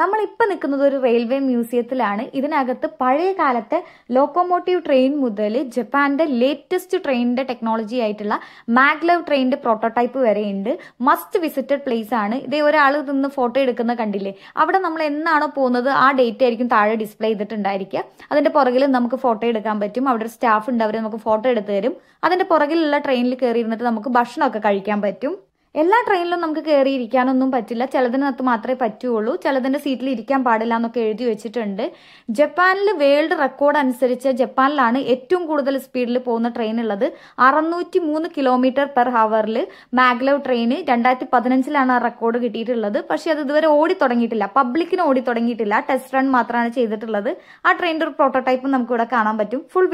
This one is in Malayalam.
നമ്മളിപ്പോൾ നിൽക്കുന്നത് ഒരു റെയിൽവേ മ്യൂസിയത്തിലാണ് ഇതിനകത്ത് പഴയ കാലത്തെ ലോക്കോമോട്ടീവ് ട്രെയിൻ മുതൽ ജപ്പാന്റെ ലേറ്റസ്റ്റ് ട്രെയിനിന്റെ ടെക്നോളജി ആയിട്ടുള്ള മാഗ്ലവ് ട്രെയിനിന്റെ പ്രോട്ടോടൈപ്പ് വരെ ഉണ്ട് മസ്റ്റ് വിസിറ്റഡ് പ്ലേസ് ആണ് ഇതേ ഒരാൾ നിന്ന് ഫോട്ടോ എടുക്കുന്ന കണ്ടില്ലേ അവിടെ നമ്മൾ എന്നാണോ പോകുന്നത് ആ ഡേറ്റ് ആയിരിക്കും താഴെ ഡിസ്പ്ലേ ചെയ്തിട്ടുണ്ടായിരിക്കുക അതിന്റെ പുറകിൽ നമുക്ക് ഫോട്ടോ എടുക്കാൻ പറ്റും അവിടെ സ്റ്റാഫ് ഉണ്ട് അവർ നമുക്ക് ഫോട്ടോ എടുത്തു തരും അതിന്റെ പുറകിലുള്ള ട്രെയിനിൽ കയറി ഇരുന്നിട്ട് നമുക്ക് ഭക്ഷണമൊക്കെ കഴിക്കാൻ പറ്റും എല്ലാ ട്രെയിനിലും നമുക്ക് കയറി ഇരിക്കാനൊന്നും പറ്റില്ല ചിലതിനകത്ത് മാത്രമേ പറ്റുകയുള്ളൂ ചിലതിൻ്റെ സീറ്റിൽ ഇരിക്കാൻ പാടില്ല എന്നൊക്കെ എഴുതി വെച്ചിട്ടുണ്ട് ജപ്പാനിൽ വേൾഡ് റെക്കോർഡ് അനുസരിച്ച് ജപ്പാനിലാണ് ഏറ്റവും കൂടുതൽ സ്പീഡിൽ പോകുന്ന ട്രെയിൻ ഉള്ളത് അറുന്നൂറ്റി മൂന്ന് കിലോമീറ്റർ പെർ ഹവറിൽ മാഗ്ലവ് ട്രെയിന് രണ്ടായിരത്തി പതിനഞ്ചിലാണ് ആ റെക്കോർഡ് കിട്ടിയിട്ടുള്ളത് പക്ഷേ അത് ഇതുവരെ ഓടി തുടങ്ങിയിട്ടില്ല പബ്ലിക്കിന് ഓടി തുടങ്ങിയിട്ടില്ല ടെസ്റ്റ് റൺ മാത്രമാണ് ചെയ്തിട്ടുള്ളത് ആ ട്രെയിനിൻ്റെ ഒരു പ്രോട്ടോടൈപ്പ് നമുക്ക് ഇവിടെ കാണാൻ പറ്റും ഫുൾ